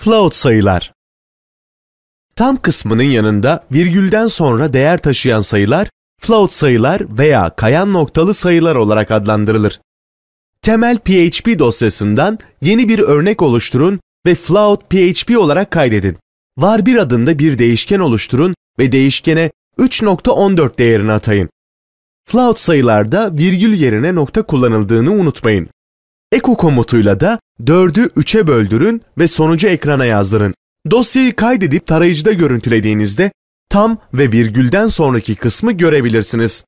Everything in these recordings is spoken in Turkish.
float sayılar. Tam kısmının yanında virgülden sonra değer taşıyan sayılar float sayılar veya kayan noktalı sayılar olarak adlandırılır. Temel PHP dosyasından yeni bir örnek oluşturun ve float PHP olarak kaydedin. Var bir adında bir değişken oluşturun ve değişkene 3.14 değerini atayın. Float sayılarda virgül yerine nokta kullanıldığını unutmayın. Eko komutuyla da 4'ü 3'e böldürün ve sonucu ekrana yazdırın. Dosyayı kaydedip tarayıcıda görüntülediğinizde tam ve virgülden sonraki kısmı görebilirsiniz.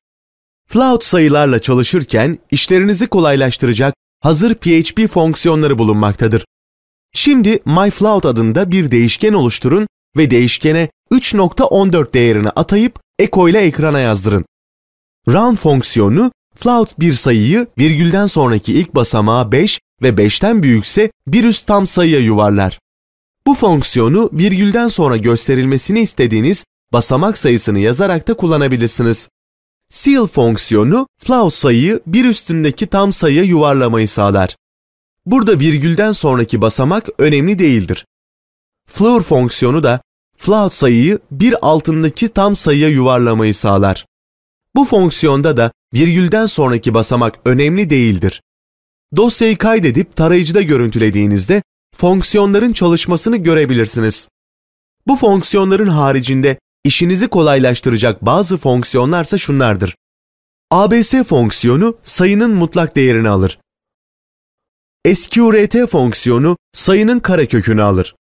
Float sayılarla çalışırken işlerinizi kolaylaştıracak hazır PHP fonksiyonları bulunmaktadır. Şimdi myFloat adında bir değişken oluşturun ve değişkene 3.14 değerini atayıp Eko ile ekrana yazdırın. Round fonksiyonu Float bir sayıyı virgülden sonraki ilk basamağa 5 ve 5'ten büyükse bir üst tam sayıya yuvarlar. Bu fonksiyonu virgülden sonra gösterilmesini istediğiniz basamak sayısını yazarak da kullanabilirsiniz. Seal fonksiyonu float sayıyı bir üstündeki tam sayıya yuvarlamayı sağlar. Burada virgülden sonraki basamak önemli değildir. Floor fonksiyonu da float sayıyı bir altındaki tam sayıya yuvarlamayı sağlar. Bu fonksiyonda da virgülden sonraki basamak önemli değildir. Dosyayı kaydedip tarayıcıda görüntülediğinizde fonksiyonların çalışmasını görebilirsiniz. Bu fonksiyonların haricinde işinizi kolaylaştıracak bazı fonksiyonlarsa şunlardır. ABS fonksiyonu sayının mutlak değerini alır. SQRT fonksiyonu sayının karekökünü alır.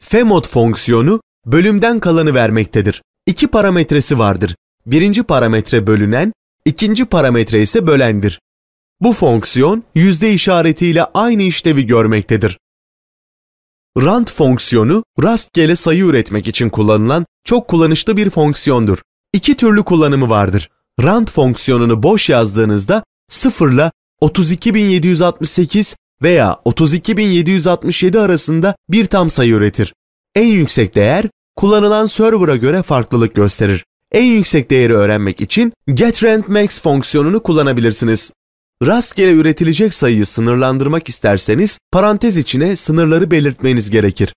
Fmod fonksiyonu bölümden kalanı vermektedir. İki parametresi vardır birinci parametre bölünen, ikinci parametre ise bölendir. Bu fonksiyon yüzde işaretiyle aynı işlevi görmektedir. Rand fonksiyonu rastgele sayı üretmek için kullanılan çok kullanışlı bir fonksiyondur. İki türlü kullanımı vardır. Rand fonksiyonunu boş yazdığınızda 0 ile 32768 veya 32767 arasında bir tam sayı üretir. En yüksek değer kullanılan server'a göre farklılık gösterir. En yüksek değeri öğrenmek için getRandMax fonksiyonunu kullanabilirsiniz. Rastgele üretilecek sayıyı sınırlandırmak isterseniz parantez içine sınırları belirtmeniz gerekir.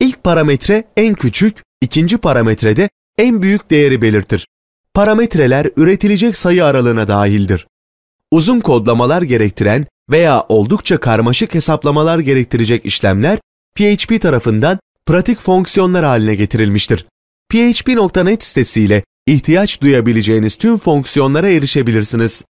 İlk parametre en küçük, ikinci parametrede en büyük değeri belirtir. Parametreler üretilecek sayı aralığına dahildir. Uzun kodlamalar gerektiren veya oldukça karmaşık hesaplamalar gerektirecek işlemler PHP tarafından pratik fonksiyonlar haline getirilmiştir php.net sitesiyle ihtiyaç duyabileceğiniz tüm fonksiyonlara erişebilirsiniz.